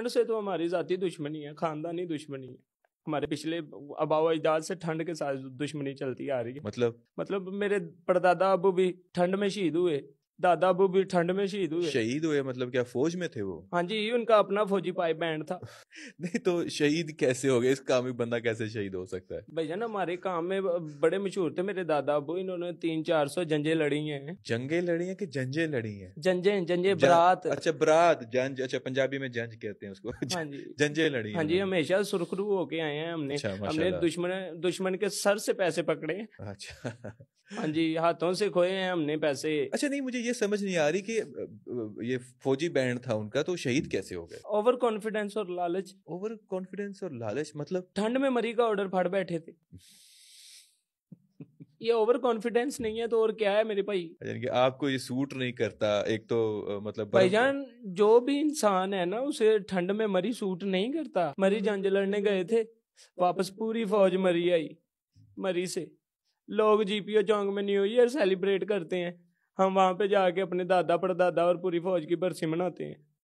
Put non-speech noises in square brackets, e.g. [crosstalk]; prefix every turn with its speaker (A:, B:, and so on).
A: ठंड से तो हमारी जाती दुश्मनी है खानदानी दुश्मनी है हमारे पिछले अबाव अजदाद से ठंड के साथ दुश्मनी चलती आ रही है मतलब मतलब मेरे परदादा अबू भी ठंड में शहीद हुए दादा भी ठंड में शहीद हुए शहीद
B: हुए मतलब क्या फौज में थे वो
A: हाँ जी उनका अपना फौजी पाई बैंड था
B: [laughs] नहीं तो शहीद कैसे हो गए इस काम में बंदा कैसे शहीद हो सकता है
A: भैया ना हमारे काम में बड़े मशहूर थे मेरे दादा अबू इन्होंने तीन चार सौ जंजे लड़ी हैं जंगे लड़ी हैं कि जंजे लड़ी हैं जंजे जंजे बरात अच्छा बरात जंज अच्छा पंजाबी में जंज कहते हैं उसको हाँ जी [laughs]
C: जंजे लड़ी हाँ जी
A: हमेशा सुरखरू होके आए हैं हमने अच्छा, हमने दुश्मन दुश्मन के सर से पैसे पकड़े अच्छा हाँ जी हाथों से खोए हैं हमने पैसे अच्छा नहीं मुझे ये समझ नहीं आ रही
C: कि ये फौजी बैंड था उनका तो शहीद कैसे हो गए
A: ओवर कॉन्फिडेंस और लालच ओवर कॉन्फिडेंस और लालच मतलब ठंड में मरी का ऑर्डर फाड़ बैठे थे [laughs] ये ओवर कॉन्फिडेंस नहीं है तो और क्या है मेरे भाई यानी कि आपको
D: ये सूट नहीं करता एक तो मतलब भाईजान
A: जो भी इंसान है ना उसे ठंड में मरी सूट नहीं करता मरी जंग लड़ने गए थे वापस पूरी फौज मरी आई मरी से लोग जीपीओ चौंक में न्यू ईयर सेलिब्रेट करते हैं हम वहाँ पे जाके अपने दादा पड़दादा और पूरी फौज की बरसी मनाते हैं